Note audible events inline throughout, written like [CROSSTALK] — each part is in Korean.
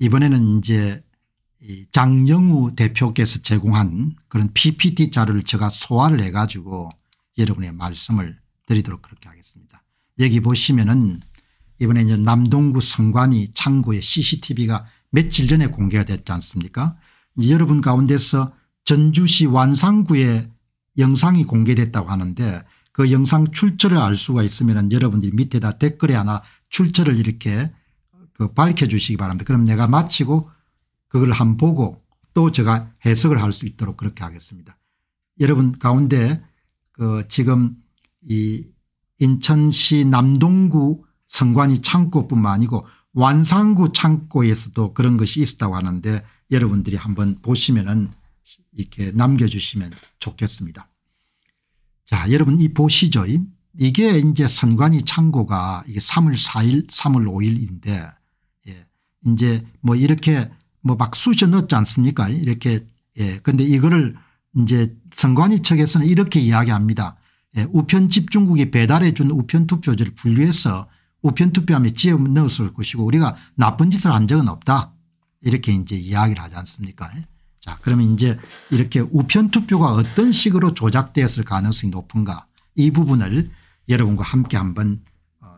이번에는 이제 장영우 대표께서 제공한 그런 ppt 자료를 제가 소화를 해 가지고 여러분의 말씀을 드리도록 그렇게 하겠습니다. 여기 보시면은 이번에 이제 남동구 성관이 창고에 cctv가 며칠 전에 공개가 됐지 않습니까 여러분 가운데서 전주시 완산구에 영상이 공개됐다고 하는데 그 영상 출처를 알 수가 있으면 여러분들이 밑에다 댓글에 하나 출처를 이렇게 그 밝혀 주시기 바랍니다. 그럼 내가 마치고 그걸 한번 보고 또 제가 해석을 할 수 있도록 그렇게 하겠습니다. 여러분 가운데 그 지금 이 인천시 남동구 성관이 창고뿐만 아니고 완산구 창고에서도 그런 것이 있었다고 하는데 여러분들이 한번 보시면은 이렇게 남겨주시면 좋겠습니다. 자, 여러분 이 보시죠. 이게 이제 선관위 창고가 이게 3월 4일, 3월 5일인데 이제 뭐 이렇게 뭐막 쑤셔 넣지 않습니까 이렇게 예 근데 이거를 이제 선관위 측에서는 이렇게 이야기합니다. 예, 우편 집중국이 배달해 준 우편 투표지를 분류해서 우편 투표함에 지어 넣었을 것이고 우리가 나쁜 짓을 한 적은 없다. 이렇게 이제 이야기를 하지 않습니까? 예. 자, 그러면 이제 이렇게 우편 투표가 어떤 식으로 조작되었을 가능성이 높은가 이 부분을 여러분과 함께 한번 어,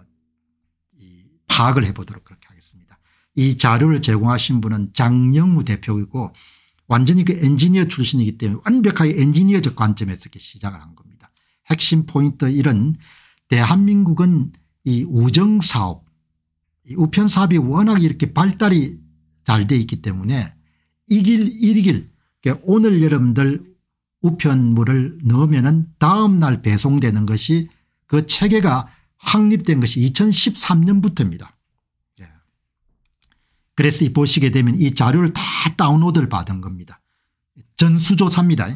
파악을 해 보도록 할게요. 이 자료를 제공하신 분은 장영우 대표이고 완전히 그 엔지니어 출신이기 때문에 완벽하게 엔지니어적 관점에서 이렇게 시작을 한 겁니다. 핵심 포인트 1은 대한민국은 이 우정사업 이 우편사업이 워낙 이렇게 발달이 잘 돼 있기 때문에 이길 일이길 그러니까 오늘 여러분들 우편물을 넣으면 은 다음 날 배송되는 것이 그 체계가 확립된 것이 2013년부터입니다. 그래서 보시게 되면 이 자료를 다 다운로드를 받은 겁니다. 전수조사입니다.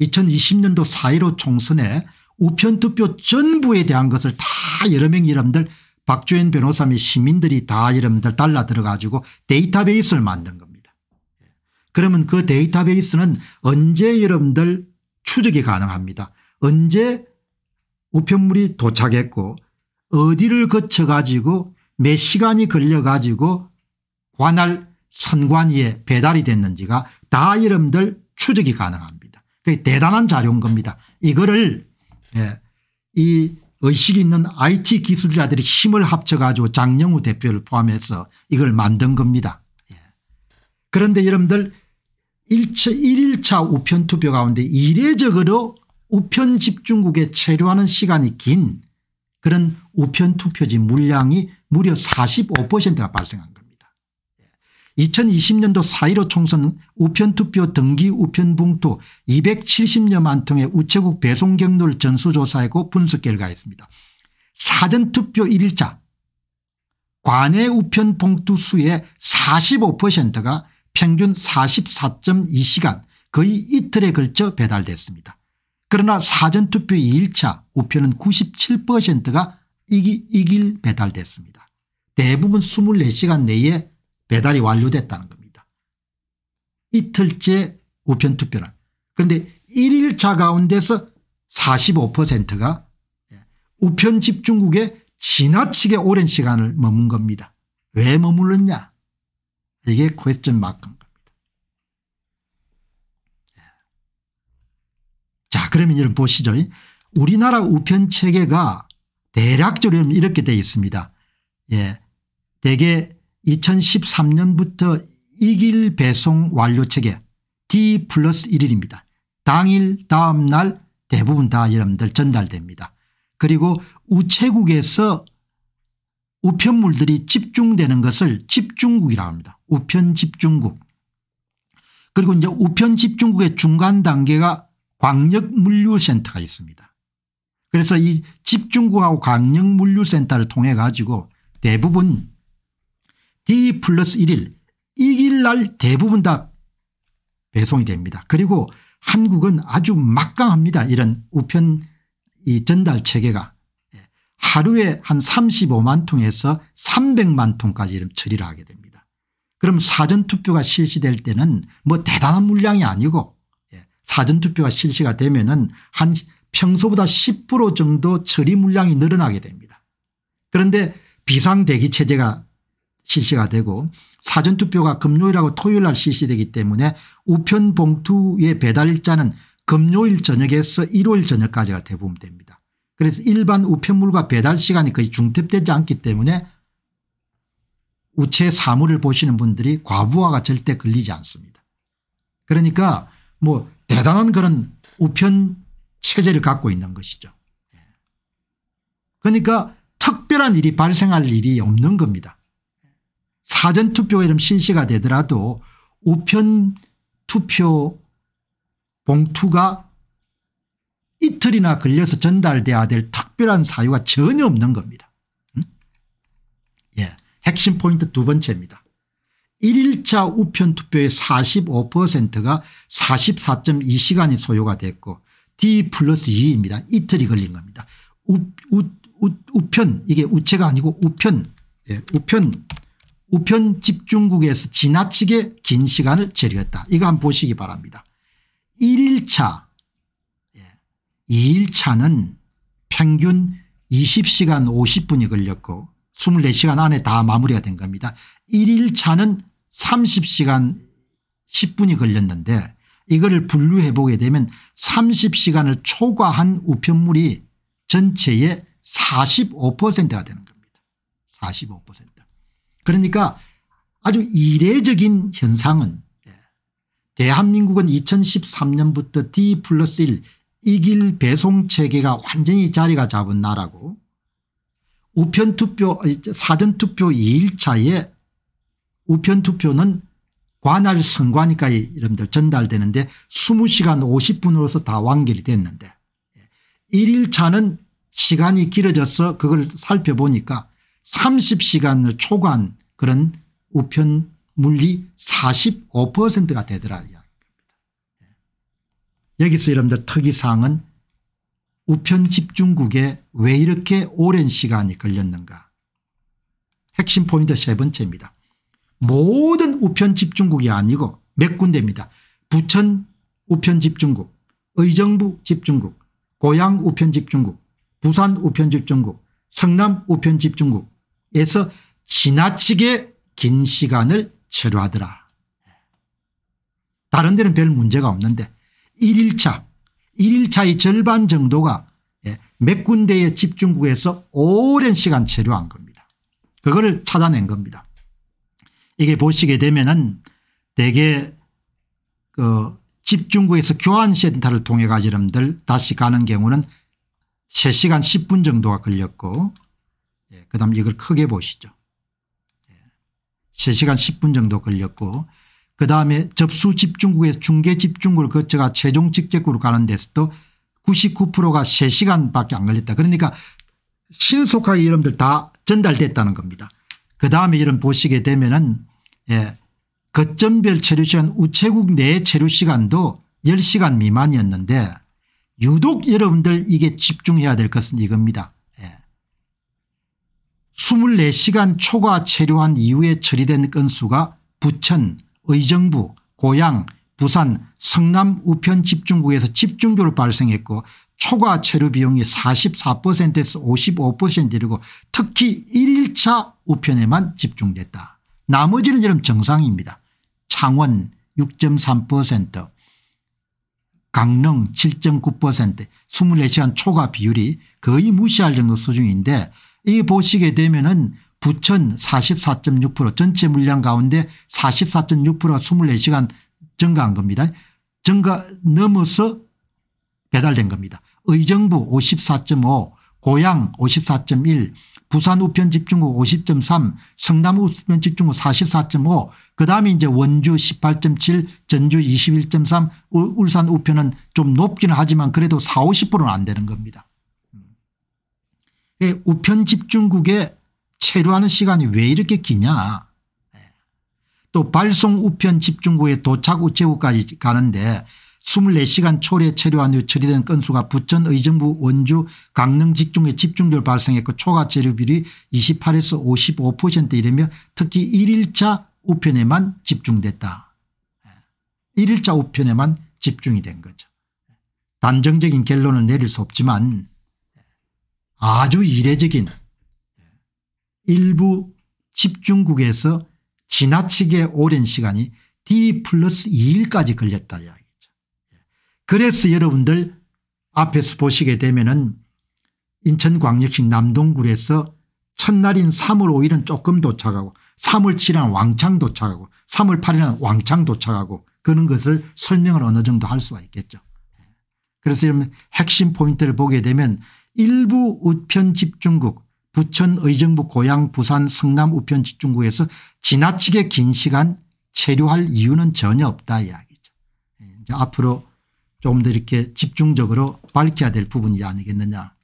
2020년도 4.15 총선에 우편투표 전부에 대한 것을 다 여러 명 여러분들 박주현 변호사 및 시민들이 다 여러분들 달라들어 가지고 데이터베이스를 만든 겁니다. 그러면 그 데이터베이스는 언제 여러분들 추적이 가능합니다. 언제 우편물이 도착했고 어디를 거쳐 가지고 몇 시간이 걸려 가지고 관할 선관위에 배달이 됐는지가 다 이름들 추적이 가능합니다. 대단한 자료인 겁니다. 이거를 예, 이의식 있는 IT 기술자들이 힘을 합쳐가지고 장영우 대표를 포함해서 이걸 만든 겁니다. 예. 그런데 여러분들 1차, 1일차 우편 투표 가운데 이례적으로 우편 집중국에 체류하는 시간이 긴 그런 우편 투표지 물량이 무려 45%가 발생한 2020년도 4.15 총선 우편투표 등기 우편봉투 270여만 통의 우체국 배송 경로를 전수조사하고 분석 결과했습니다. 사전투표 1일자 관외 우편봉투 수의 45%가 평균 44.2시간 거의 이틀에 걸쳐 배달됐습니다. 그러나 사전투표 2일차 우편은 97%가 이길 배달됐습니다. 대부분 24시간 내에 배달이 완료됐다는 겁니다. 이틀째 우편투표란 그런데 1일차 가운데서 45%가 예, 우편 집중국에 지나치게 오랜 시간을 머문 겁니다. 왜 머물렀냐 이게 퀘스천 마크인 겁니다. 예. 자 그러면 여러분 보시죠. 우리나라 우편체계가 대략적으로 이렇게 되어 있습니다. 예, 대개 2013년부터 이길 배송 완료 체계 D 플러스 1일입니다. 당일 다음 날 대부분 다 여러분들 전달됩니다. 그리고 우체국에서 우편물들이 집중되는 것을 집중국이라고 합니다. 우편집중국. 그리고 이제 우편집중국의 중간 단계가 광역물류센터가 있습니다. 그래서 이 집중국하고 광역물류센터를 통해 가지고 대부분 D 플러스 1일 이길 날 대부분 다 배송이 됩니다. 그리고 한국은 아주 막강합니다. 이런 우편 이 전달 체계가 예. 하루에 한 35만 통에서 300만 통까지 이런 처리를 하게 됩니다. 그럼 사전투표가 실시될 때는 뭐 대단한 물량이 아니고 예. 사전투표가 실시가 되면은 한 평소보다 10% 정도 처리 물량이 늘어나게 됩니다. 그런데 비상대기 체제가 실시가 되고 사전투표가 금요일하고 토요일 날 실시되기 때문에 우편 봉투의 배달일자는 금요일 저녁에서 일요일 저녁까지가 대부분 됩니다. 그래서 일반 우편물과 배달 시간이 거의 중첩되지 않기 때문에 우체 사물을 보시는 분들이 과부하가 절대 걸리지 않습니다. 그러니까 뭐 대단한 그런 우편 체제를 갖고 있는 것이죠. 예. 그러니까 특별한 일이 발생할 일이 없는 겁니다. 사전투표가 이름 실시가 되더라도 우편투표 봉투가 이틀이나 걸려서 전달돼야 될 특별한 사유가 전혀 없는 겁니다. 음? 예, 핵심 포인트 두 번째입니다. 1일차 우편투표의 45%가 44.2시간이 소요가 됐고 D 플러스 2입니다. 이틀이 걸린 겁니다. 우, 우, 우, 우편 이게 우체가 아니고 우편 예, 우편 우편 집중국에서 지나치게 긴 시간을 체류했다. 이거 한번 보시기 바랍니다. 1일차 2일차는 예. 평균 20시간 50분이 걸렸고 24시간 안에 다 마무리가 된 겁니다. 1일차는 30시간 10분이 걸렸는데 이거를 분류해 보게 되면 30시간을 초과한 우편물이 전체의 45%가 되는 겁니다. 45%. 그러니까 아주 이례적인 현상은 대한민국은 2013년부터 D 플러스 1 이길 배송 체계가 완전히 자리가 잡은 나라고 우편투표 사전투표 2일차에 우편투표는 관할 선관위까 이름들 전달되는데 20시간 50분으로서 다 완결이 됐는데 1일차는 예, 시간이 길어져서 그걸 살펴보니까 30시간을 초과한 그런 우편 물리 45%가 되더라 이야기입니다. 여기서 여러분들 특이사항은 우편 집중국에 왜 이렇게 오랜 시간이 걸렸는가 핵심 포인트 세 번째입니다. 모든 우편 집중국이 아니고 몇 군데입니다. 부천 우편 집중국 의정부 집중국 고양 우편 집중국 부산 우편 집중국 성남 우편 집중국 에서 지나치게 긴 시간을 체류하더라. 다른 데는 별 문제가 없는데 1일차 1일차의 절반 정도가 예, 몇 군데의 집중국에서 오랜 시간 체류한 겁니다. 그거를 찾아낸 겁니다. 이게 보시게 되면은 대개 그 집중국에서 교환센터를 통해 가지름들 다시 가는 경우는 3시간 10분 정도가 걸렸고 예, 그 다음 이걸 크게 보시죠. 예, 3시간 10분 정도 걸렸고 그 다음에 접수 집중국에서 중계 집중국을 거쳐가 최종 집계국으로 가는 데서도 99%가 3시간밖에 안 걸렸다. 그러니까 신속하게 여러분들 다 전달됐다는 겁니다. 그 다음에 이런 보시게 되면은 예, 거점별 체류시간 우체국 내 체류시간도 10시간 미만이었는데 유독 여러분들 이게 집중해야 될 것은 이겁니다. 24시간 초과 체류한 이후에 처리된 건수가 부천, 의정부, 고향 부산, 성남 우편 집중국에서 집중적으로 발생했고 초과 체류 비용이 44%에서 55%이고 특히 1일차 우편에만 집중됐다. 나머지는 여름 정상입니다. 창원 6.3% 강릉 7.9% 24시간 초과 비율이 거의 무시할 정도 수준인데 이 보시게 되면은 부천 44.6% 전체 물량 가운데 44.6%가 24시간 증가한 겁니다. 증가 넘어서 배달된 겁니다. 의정부 54.5 고양 54.1 부산 우편 집중국50.3 성남 우편 집중국44.5 그다음에 이제 원주 18.7 전주 21.3 울산 우편은 좀 높기는 하지만 그래도 4, 50%는 안 되는 겁니다. 예, 우편 집중국에 체류하는 시간이 왜 이렇게 기냐 예. 또 발송 우편 집중국에 도착 우체국까지 가는데 24시간 초래 체류한 후 처리된 건수가 부천 의정부 원주 강릉 직중에 집중적으로 발생했고 그 초과 체류비율이 28에서 55% 이르며 특히 1일차 우편에만 집중됐다. 1일차 예. 우편에만 집중이 된 거죠. 단정적인 결론을 내릴 수 없지만 아주 이례적인 일부 집중국에서 지나치게 오랜 시간이 D 플러스 2일까지 걸렸다 이야기죠. 그래서 여러분들 앞에서 보시게 되면 은 인천광역시 남동굴에서 첫날인 3월 5일은 조금 도착하고 3월 7일은 왕창 도착하고 3월 8일은 왕창 도착하고 그런 것을 설명을 어느 정도 할 수가 있겠죠. 그래서 여러분 핵심 포인트를 보게 되면 일부 우편 집중국 부천 의정부 고양 부산 성남 우편 집중국에서 지나치게 긴 시간 체류할 이유는 전혀 없다 이야기죠. 예, 이제 앞으로 조금 더 이렇게 집중적으로 밝혀야 될 부분이 아니겠느냐.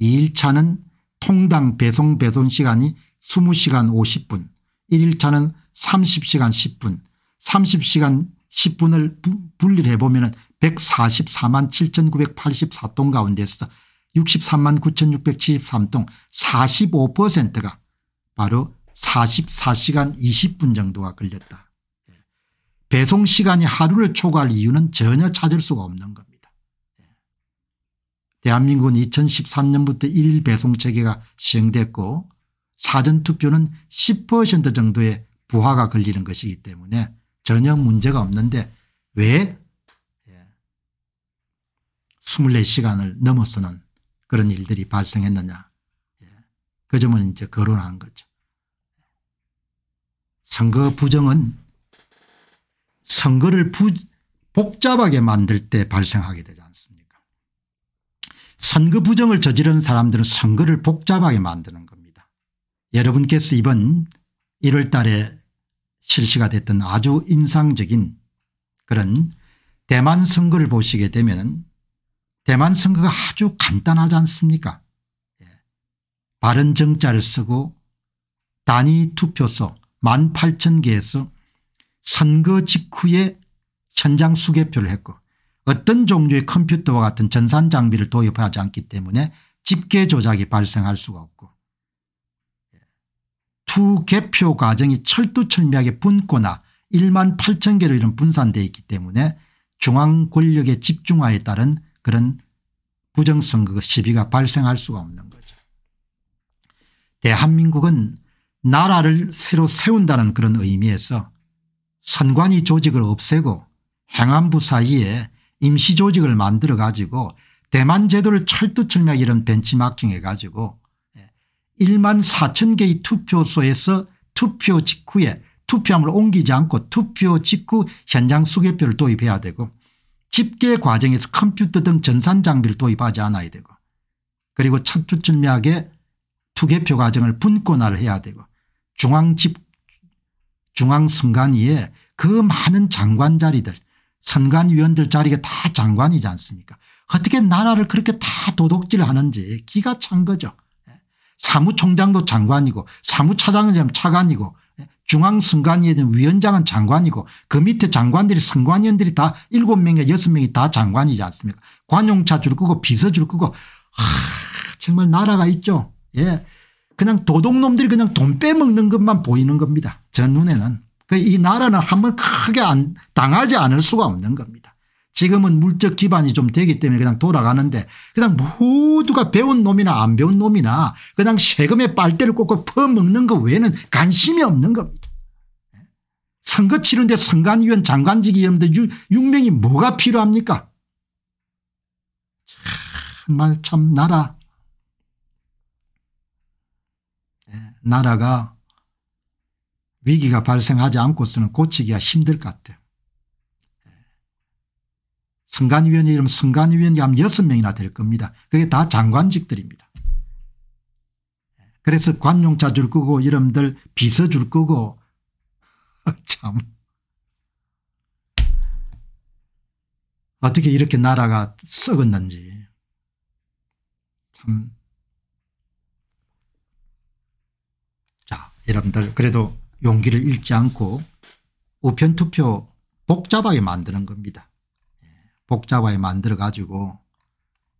2일차는 예, 통당 배송 배송 시간이 20시간 50분 1일차는 30시간 10분 30시간 10분을 분리 해보면 144만 7984톤 가운데서 63만 9 6 7 3통 45%가 바로 44시간 20분 정도가 걸렸다. 배송 시간이 하루를 초과할 이유는 전혀 찾을 수가 없는 겁니다. 대한민국은 2013년부터 1일 배송 체계가 시행됐고 사전투표는 10% 정도의 부하가 걸리는 것이기 때문에 전혀 문제가 없는데 왜 24시간을 예. 넘어서는 그런 일들이 발생했느냐. 예. 그 점은 이제 거론한 거죠. 선거 부정은 선거를 부, 복잡하게 만들 때 발생하게 되지 않습니까 선거 부정을 저지르 사람들은 선거를 복잡하게 만드는 겁니다. 여러분께서 이번 1월 달에 실시가 됐던 아주 인상적인 그런 대만 선거를 보시게 되면 대만 선거가 아주 간단하지 않습니까 예. 바른 정자를 쓰고 단위 투표소 18,000개에서 선거 직후에 현장 수개표를 했고 어떤 종류의 컴퓨터와 같은 전산 장비를 도입하지 않기 때문에 집계 조작이 발생할 수가 없고 투 예. 개표 과정이 철두철미하게 분거나 1만 8천 개로 이런 분산되어 있기 때문에 중앙 권력의 집중화에 따른 그런 부정선거 시비가 발생할 수가 없는 거죠. 대한민국은 나라를 새로 세운다는 그런 의미에서 선관위 조직을 없애고 행안부 사이에 임시조직을 만들어 가지고 대만 제도를 철두철미하게 이런 벤치마킹 해 가지고 1만 예, 4천 개의 투표소에서 투표 직후에 투표함을 옮기지 않고 투표 직후 현장 수개표를 도입해야 되고 집계 과정에서 컴퓨터 등 전산 장비를 도입하지 않아야 되고 그리고 천추천미하게 투개표 과정을 분권화를 해야 되고 중앙집 중앙선관위에 그 많은 장관 자리들 선관위원들 자리가 다 장관이지 않습니까 어떻게 나라를 그렇게 다 도둑질하는지 기가 찬 거죠. 예. 사무총장도 장관이고 사무차장은 차관이고 중앙선관위원 에 위원장은 장관이고 그 밑에 장관들이 선관위원들이 다 7명에 6명이 다 장관이지 않습니까 관용차 줄 끄고 비서 줄 끄고 하 정말 나라가 있죠. 예. 그냥 도둑놈들이 그냥 돈 빼먹는 것만 보이는 겁니다. 제 눈에는. 그 이 나라는 한번 크게 안 당하지 않을 수가 없는 겁니다. 지금은 물적 기반이 좀 되기 때문에 그냥 돌아가는데 그냥 모두가 배운 놈이나 안 배운 놈이나 그냥 세금에 빨대를 꽂고 퍼먹는 것 외에는 관심이 없는 겁니다. 선거 치는데 선관위원 장관직 이었는데 6명이 뭐가 필요합니까 정말 참 나라 예, 나라가 위기가 발생하지 않고서는 고치기가 힘들 것 같아요. 선관위원회 예. 이름 선관위원이 한 6명이나 될 겁니다. 그게 다 장관직들입니다. 예. 그래서 관용차 줄 거고 이름들 비서 줄 거고 [LAUGHS] 참. 어떻게 이렇게 나라가 썩었는지. 참. 자, 여러분들, 그래도 용기를 잃지 않고 우편투표 복잡하게 만드는 겁니다. 예, 복잡하게 만들어 가지고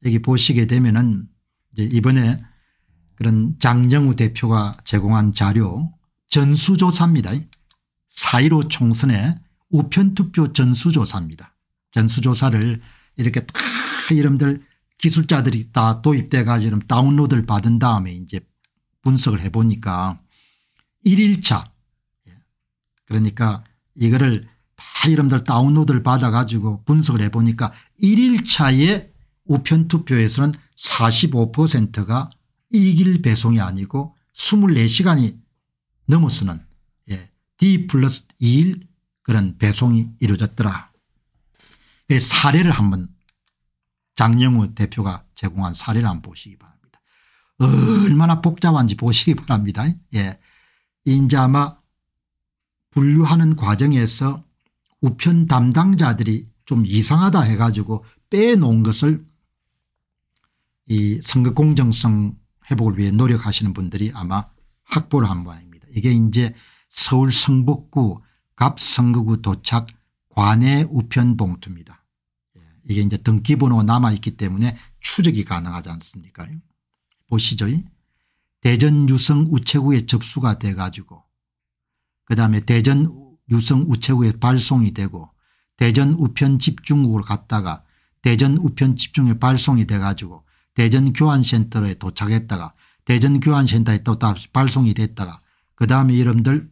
여기 보시게 되면은 이제 이번에 그런 장정우 대표가 제공한 자료 전수조사입니다. 4.15 총선의 우편투표 전수조사입니다. 전수조사를 이렇게 다 이름들 기술자들이 다 도입돼 가지고 다운로드를 받은 다음에 이제 분석을 해보니까 1일차 예. 그러니까 이거를 다 이름들 다운로드를 받아 가지고 분석을 해보니까 1일차에 우편투표에서는 45%가 이길 배송이 아니고 24시간이 넘어서는 D 플러스 2일 그런 배송이 이루어졌더라. 그 사례를 한번 장영우 대표가 제공한 사례를 한번 보시기 바랍니다. 얼마나 복잡한지 보시기 바랍니다. 예. 이제 아마 분류하는 과정에서 우편 담당자들이 좀 이상하다 해가지고 빼놓은 것을 이 선거 공정성 회복을 위해 노력하시는 분들이 아마 확보를 한 모양입니다. 이게 이제 서울 성북구 갑성거구 도착 관내 우편 봉투입니다. 예, 이게 이제 등기번호 남아있기 때문에 추적이 가능하지 않습니까 보시죠. 대전 유성 우체국에 접수가 돼 가지고 그다음에 대전 유성 우체국에 발송이 되고 대전 우편 집중국으 갔다가 대전 우편 집중에 발송이 돼 가지고 대전 교환센터에 도착했다가 대전 교환센터에 또 발송이 됐다가 그다음에 여러분들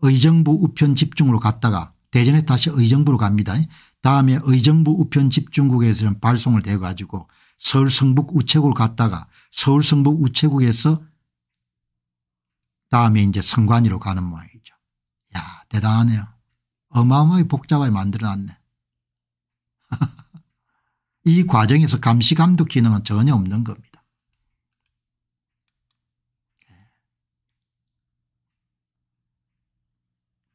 의정부 우편 집중으로 갔다가 대전에 다시 의정부로 갑니다. 다음에 의정부 우편 집중국에서는 발송을 돼 가지고 서울 성북 우체국을 갔다가 서울 성북 우체국에서 다음에 이제 성관이로 가는 모양이죠. 야 대단하네요. 어마어마하게 복잡하게 만들어놨네. [LAUGHS] 이 과정에서 감시감독 기능은 전혀 없는 겁니다.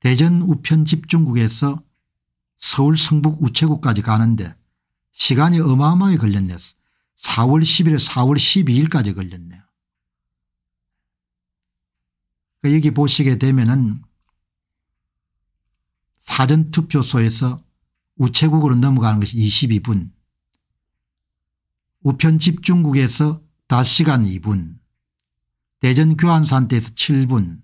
대전 우편 집중국에서 서울 성북 우체국까지 가는데 시간이 어마어마하게 걸렸네. 4월 10일에 4월 12일까지 걸렸네요. 그 여기 보시게 되면은 사전투표소에서 우체국으로 넘어가는 것이 22분 우편 집중국에서 5시간 2분 대전 교환사한테서 7분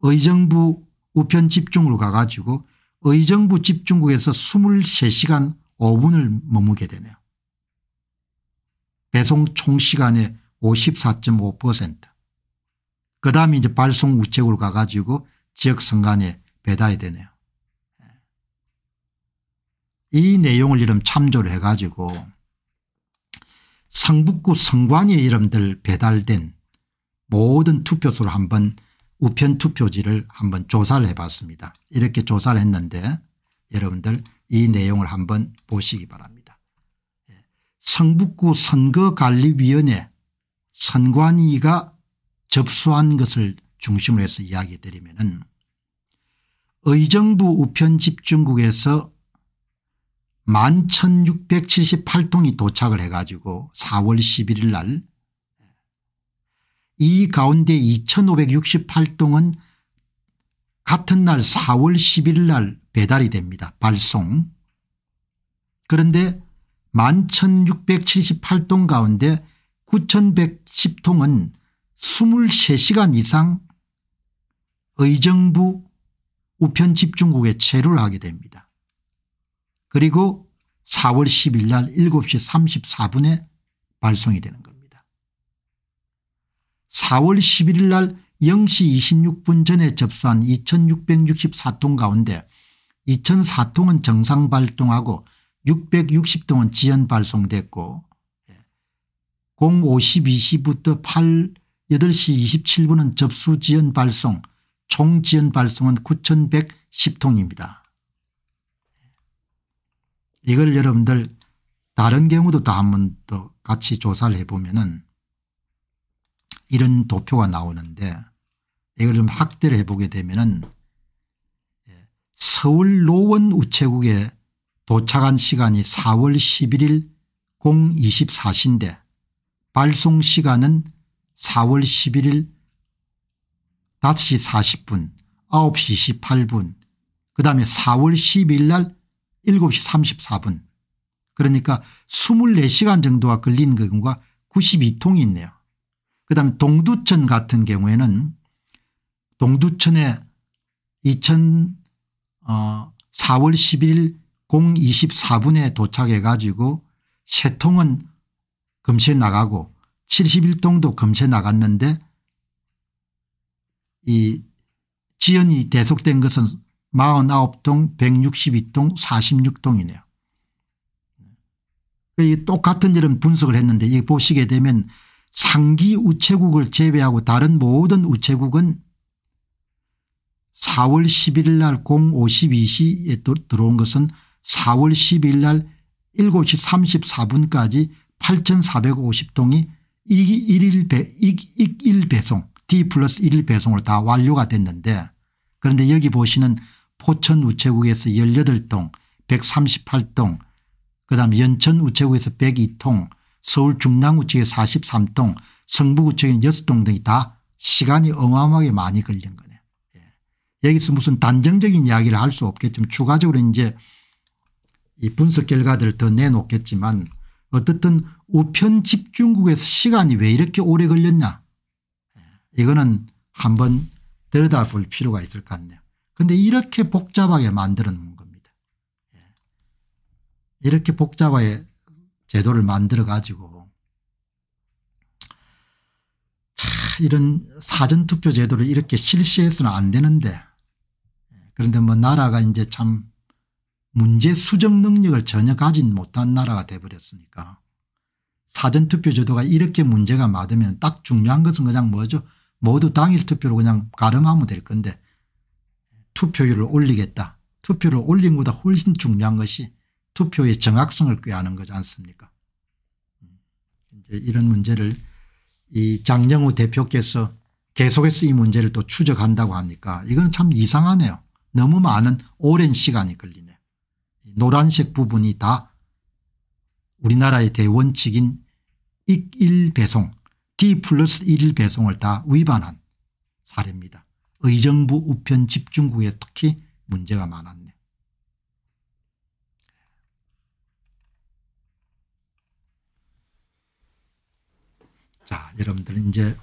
의정부 우편 집중으로 가가지고 의정부 집중국에서 23시간 5분을 머무게 되네요. 배송 총시간의 54.5% 그다음에 이제 발송 우체국으로 가가지고 지역 선관에 배달이 되네요. 이 내용을 이름 참조를 해가지고 성북구 성관의 이름들 배달된 모든 투표소를 한번 우편 투표지를 한번 조사를 해봤습니다. 이렇게 조사를 했는데 여러분들 이 내용을 한번 보시기 바랍니다. 예. 성북구 선거관리위원회 선관위가 접수한 것을 중심으로 해서 이야기 드리면 은 의정부 우편집중국에서 11,678통이 도착을 해가지고 4월 11일 날이 가운데 2568통은 같은 날 4월 1 1일날 배달이 됩니다. 발송. 그런데 11,678통 가운데 9,110통은 23시간 이상 의정부 우편집중국에 체류를 하게 됩니다. 그리고 4월 10일 날 7시 34분에 발송이 되는 겁니다. 4월 11일 날 0시 26분 전에 접수한 2664통 가운데 2004통은 정상 발동하고 660통은 지연 발송됐고 05시 22시부터 8, 8시 27분은 접수 지연 발송 총 지연 발송은 9110통입니다. 이걸 여러분들 다른 경우도 다 한번 더 같이 조사를 해보면 은 이런 도표가 나오는데 이걸 좀 확대를 해보게 되면은 예, 서울 노원 우체국에 도착한 시간이 4월 11일 024시인데 발송 시간은 4월 11일 5시 40분 9시 18분 그 다음에 4월 12일 날 7시 34분 그러니까 24시간 정도가 걸린 경과 92통이 있네요. 그다음 에 동두천 같은 경우에는 동두천에 2000 어, 4월 10일 024분에 도착해 가지고 세 통은 금세 나가고 7 1동도 금세 나갔는데 이 지연이 대속된 것은 4 9동1 6 2동4 6동이네요 똑같은 이런 분석을 했는데 이 보시게 되면 상기 우체국을 제외하고 다른 모든 우체국은 4월 11일 날 052시에 들어온 것은 4월 12일 날 7시 34분까지 8450통이 1일 배, 일 배송 D 플러스 1일 배송을다 완료가 됐는데 그런데 여기 보시는 포천 우체국에서 18동 138동 그다음 연천 우체국에서 102통 서울 중랑구청의 43동 성북구청의 6동 등이 다 시간이 어마어마하게 많이 걸린 거네요. 예. 여기서 무슨 단정적인 이야기를 할 수 없겠지만 추가적으로 이제 이 분석 결과들을 더 내놓겠지만 어떻든 우편 집중국에서 시간이 왜 이렇게 오래 걸렸냐 예. 이거는 한번 들여다볼 필요가 있을 것 같네요. 그런데 이렇게 복잡하게 만들어 놓은 겁니다. 예. 이렇게 복잡하게 제도를 만들어 가지고 차 이런 사전투표 제도를 이렇게 실시해서는 안 되는데 그런데 뭐 나라가 이제 참 문제 수정 능력을 전혀 가진 못한 나라가 돼버렸으니까 사전투표 제도가 이렇게 문제가 많으면 딱 중요한 것은 그냥 뭐죠 모두 당일 투표로 그냥 가름하면 될 건데 투표율을 올리겠다 투표를 올린 것보다 훨씬 중요한 것이 투표의 정확성을 꾀하는 거지 않습니까 이제 이런 문제를 이 장영우 대표께서 계속해서 이 문제를 또 추적한다고 하니까 이건 참 이상하네요. 너무 많은 오랜 시간이 걸리네. 노란색 부분이 다 우리나라의 대원칙인 익일 배송 D 플러 배송을 다 위반한 사례입니다. 의정부 우편 집중구에 특히 문제가 많았네. 여러분들 이제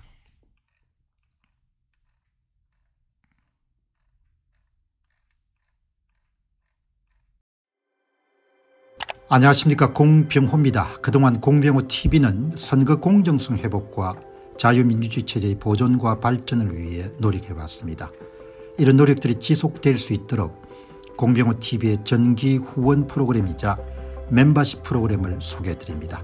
안녕하십니까 공병호입니다. 그동안 공병호 TV는 선거 공정성 회복과 자유민주주의 체제의 보존과 발전을 위해 노력해왔습니다. 이런 노력들이 지속될 수 있도록 공병호 TV의 전기 후원 프로그램이자 멤버십 프로그램을 소개해드립니다.